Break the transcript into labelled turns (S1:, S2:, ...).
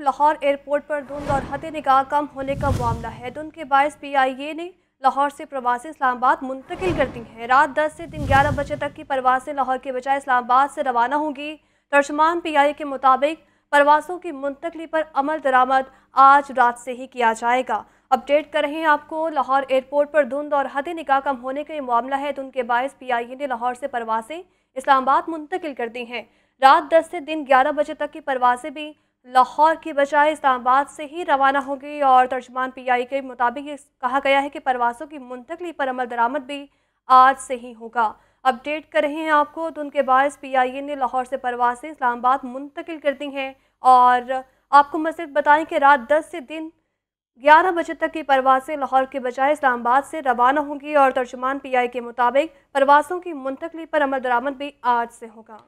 S1: Lahore airport पर धुंध और हद निगाह कम होने का मामला है धुंध के बायस पी आई ए ने लाहौर से प्रवासी इस्लामाबाद मुंतकिल कर दी हैं रात 10 से दिन 11 बजे तक की परवासें लाहौर के बजाय इस्लामाबाद से रवाना होंगी तर्जमान पी आई ए के मुताबिक प्रवासों की मुंतकली पर अमल दरामद आज रात से ही किया जाएगा अपडेट कर रहे हैं आपको लाहौर एयरपोर्ट पर धुंध और हद निगाह कम होने का ये मामला है धुंध के बायस पी आई ए ने लाहौर से प्रवासें इस्लामाबाद मुंतकिल कर दी हैं रात दस से दिन ग्यारह बजे तक की परवासें भी लाहौर की बजाय इस्लामाबाद से ही रवाना होगी और तर्जमान आई के मुताबिक कहा गया है कि प्रवासों की मुंतकली पर अमल दरामद भी आज से ही होगा अपडेट कर रहे हैं आपको तो उनके बायस ए ने लाहौर से प्रवासें इस्लामाबाद मुंतकिल कर दी हैं और आपको मजदूर बताएं कि रात दस से दिन ग्यारह बजे तक की परवासें लाहौर के बजाय इस्लामाबाद से रवाना होंगी और तर्जुमान आई के मुताबिक परवासों की मुंतकली पर अमल दरामद भी आज से होगा